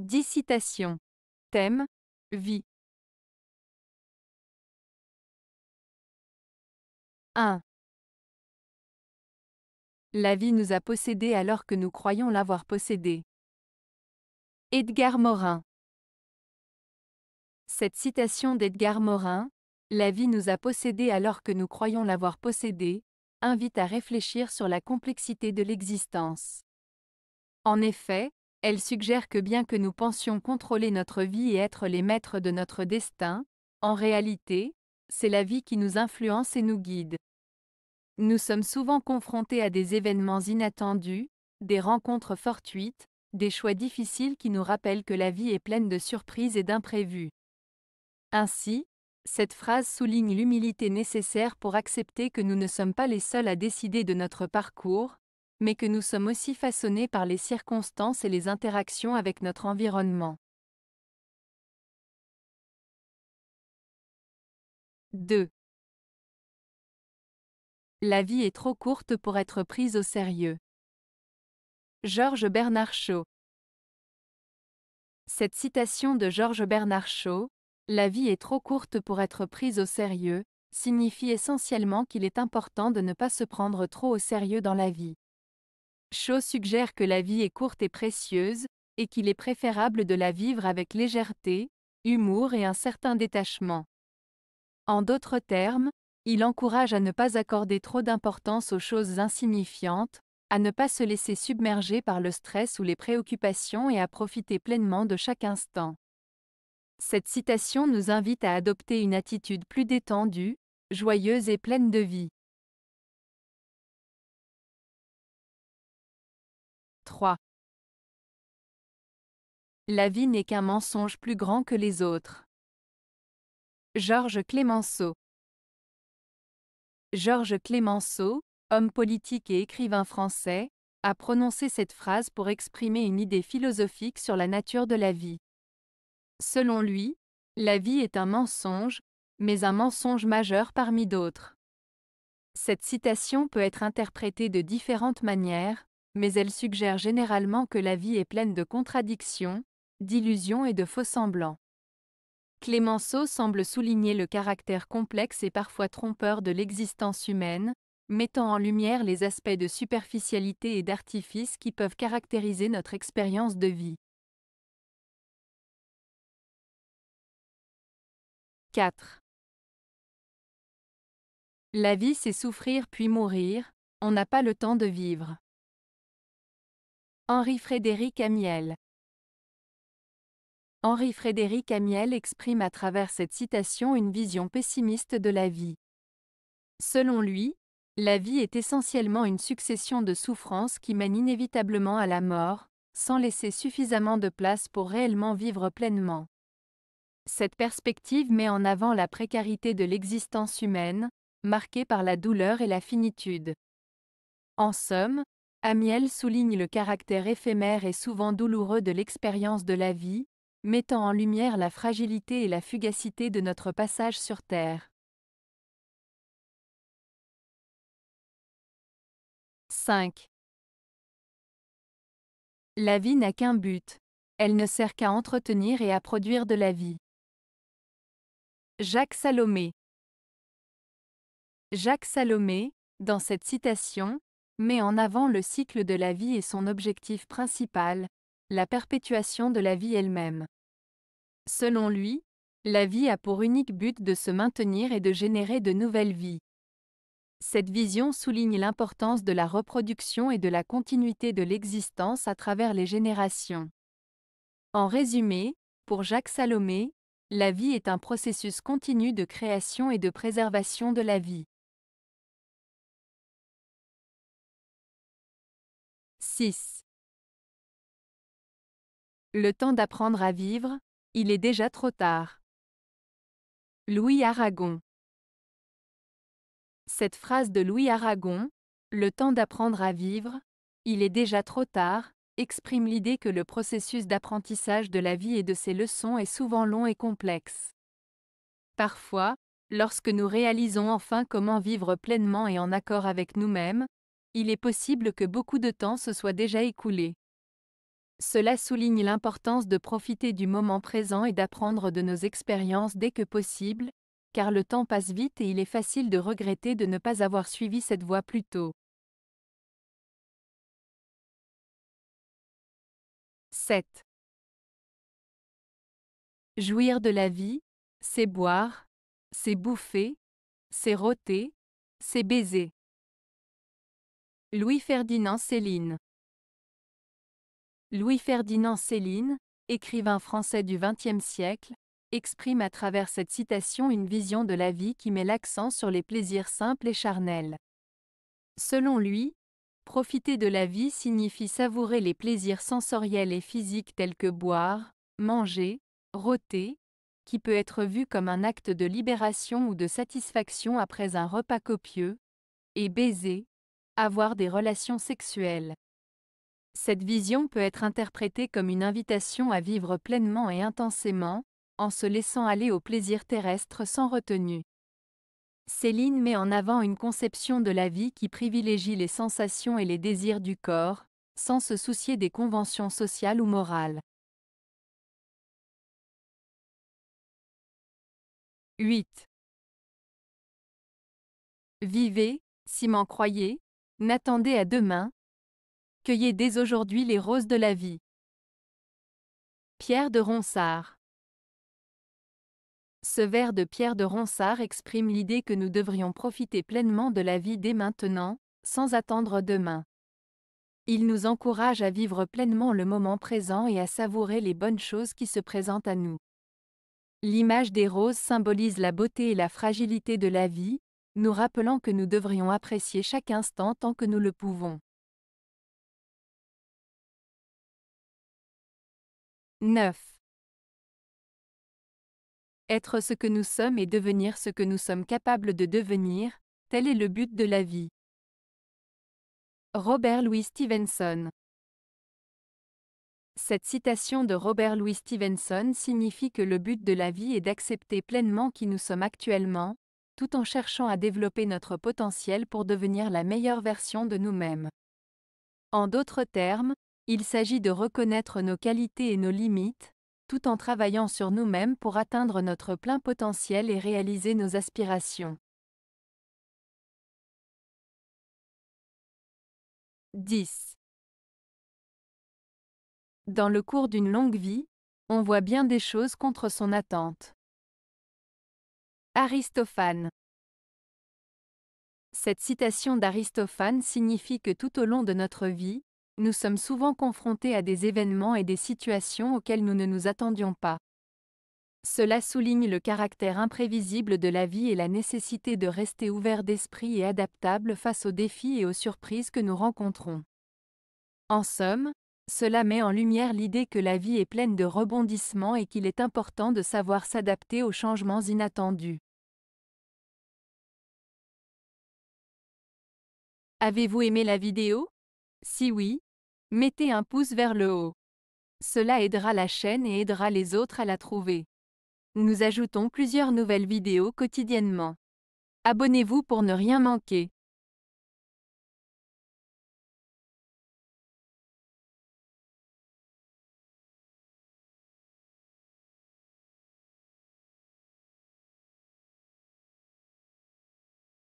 10 citations. Thème Vie. 1. La vie nous a possédés alors que nous croyons l'avoir possédée. Edgar Morin. Cette citation d'Edgar Morin, La vie nous a possédés alors que nous croyons l'avoir possédée, invite à réfléchir sur la complexité de l'existence. En effet, elle suggère que bien que nous pensions contrôler notre vie et être les maîtres de notre destin, en réalité, c'est la vie qui nous influence et nous guide. Nous sommes souvent confrontés à des événements inattendus, des rencontres fortuites, des choix difficiles qui nous rappellent que la vie est pleine de surprises et d'imprévus. Ainsi, cette phrase souligne l'humilité nécessaire pour accepter que nous ne sommes pas les seuls à décider de notre parcours, mais que nous sommes aussi façonnés par les circonstances et les interactions avec notre environnement. 2. La vie est trop courte pour être prise au sérieux. Georges Bernard Shaw Cette citation de Georges Bernard Shaw, La vie est trop courte pour être prise au sérieux, signifie essentiellement qu'il est important de ne pas se prendre trop au sérieux dans la vie. Shaw suggère que la vie est courte et précieuse, et qu'il est préférable de la vivre avec légèreté, humour et un certain détachement. En d'autres termes, il encourage à ne pas accorder trop d'importance aux choses insignifiantes, à ne pas se laisser submerger par le stress ou les préoccupations et à profiter pleinement de chaque instant. Cette citation nous invite à adopter une attitude plus détendue, joyeuse et pleine de vie. La vie n'est qu'un mensonge plus grand que les autres. Georges Clémenceau Georges Clémenceau, homme politique et écrivain français, a prononcé cette phrase pour exprimer une idée philosophique sur la nature de la vie. Selon lui, la vie est un mensonge, mais un mensonge majeur parmi d'autres. Cette citation peut être interprétée de différentes manières, mais elle suggère généralement que la vie est pleine de contradictions, d'illusions et de faux-semblants. Clémenceau semble souligner le caractère complexe et parfois trompeur de l'existence humaine, mettant en lumière les aspects de superficialité et d'artifice qui peuvent caractériser notre expérience de vie. 4. La vie c'est souffrir puis mourir, on n'a pas le temps de vivre. Henri-Frédéric Amiel Henri-Frédéric Amiel exprime à travers cette citation une vision pessimiste de la vie. Selon lui, la vie est essentiellement une succession de souffrances qui mènent inévitablement à la mort, sans laisser suffisamment de place pour réellement vivre pleinement. Cette perspective met en avant la précarité de l'existence humaine, marquée par la douleur et la finitude. En somme, Amiel souligne le caractère éphémère et souvent douloureux de l'expérience de la vie, mettant en lumière la fragilité et la fugacité de notre passage sur Terre. 5. La vie n'a qu'un but. Elle ne sert qu'à entretenir et à produire de la vie. Jacques Salomé Jacques Salomé, dans cette citation, met en avant le cycle de la vie et son objectif principal, la perpétuation de la vie elle-même. Selon lui, la vie a pour unique but de se maintenir et de générer de nouvelles vies. Cette vision souligne l'importance de la reproduction et de la continuité de l'existence à travers les générations. En résumé, pour Jacques Salomé, la vie est un processus continu de création et de préservation de la vie. 6. Le temps d'apprendre à vivre, il est déjà trop tard. Louis Aragon Cette phrase de Louis Aragon, le temps d'apprendre à vivre, il est déjà trop tard, exprime l'idée que le processus d'apprentissage de la vie et de ses leçons est souvent long et complexe. Parfois, lorsque nous réalisons enfin comment vivre pleinement et en accord avec nous-mêmes, il est possible que beaucoup de temps se soit déjà écoulé. Cela souligne l'importance de profiter du moment présent et d'apprendre de nos expériences dès que possible, car le temps passe vite et il est facile de regretter de ne pas avoir suivi cette voie plus tôt. 7. Jouir de la vie, c'est boire, c'est bouffer, c'est rôter, c'est baiser. Louis-Ferdinand Céline Louis-Ferdinand Céline, écrivain français du XXe siècle, exprime à travers cette citation une vision de la vie qui met l'accent sur les plaisirs simples et charnels. Selon lui, profiter de la vie signifie savourer les plaisirs sensoriels et physiques tels que boire, manger, rôter, qui peut être vu comme un acte de libération ou de satisfaction après un repas copieux, et baiser, avoir des relations sexuelles. Cette vision peut être interprétée comme une invitation à vivre pleinement et intensément, en se laissant aller au plaisir terrestre sans retenue. Céline met en avant une conception de la vie qui privilégie les sensations et les désirs du corps, sans se soucier des conventions sociales ou morales. 8. Vivez, si m'en croyez, N'attendez à demain. Cueillez dès aujourd'hui les roses de la vie. Pierre de Ronsard. Ce vers de Pierre de Ronsard exprime l'idée que nous devrions profiter pleinement de la vie dès maintenant, sans attendre demain. Il nous encourage à vivre pleinement le moment présent et à savourer les bonnes choses qui se présentent à nous. L'image des roses symbolise la beauté et la fragilité de la vie, nous rappelant que nous devrions apprécier chaque instant tant que nous le pouvons. 9. Être ce que nous sommes et devenir ce que nous sommes capables de devenir, tel est le but de la vie. Robert Louis Stevenson Cette citation de Robert Louis Stevenson signifie que le but de la vie est d'accepter pleinement qui nous sommes actuellement, tout en cherchant à développer notre potentiel pour devenir la meilleure version de nous-mêmes. En d'autres termes, il s'agit de reconnaître nos qualités et nos limites, tout en travaillant sur nous-mêmes pour atteindre notre plein potentiel et réaliser nos aspirations. 10. Dans le cours d'une longue vie, on voit bien des choses contre son attente. Aristophane. Cette citation d'Aristophane signifie que tout au long de notre vie, nous sommes souvent confrontés à des événements et des situations auxquels nous ne nous attendions pas. Cela souligne le caractère imprévisible de la vie et la nécessité de rester ouvert d'esprit et adaptable face aux défis et aux surprises que nous rencontrons. En somme, cela met en lumière l'idée que la vie est pleine de rebondissements et qu'il est important de savoir s'adapter aux changements inattendus. Avez-vous aimé la vidéo Si oui, mettez un pouce vers le haut. Cela aidera la chaîne et aidera les autres à la trouver. Nous ajoutons plusieurs nouvelles vidéos quotidiennement. Abonnez-vous pour ne rien manquer.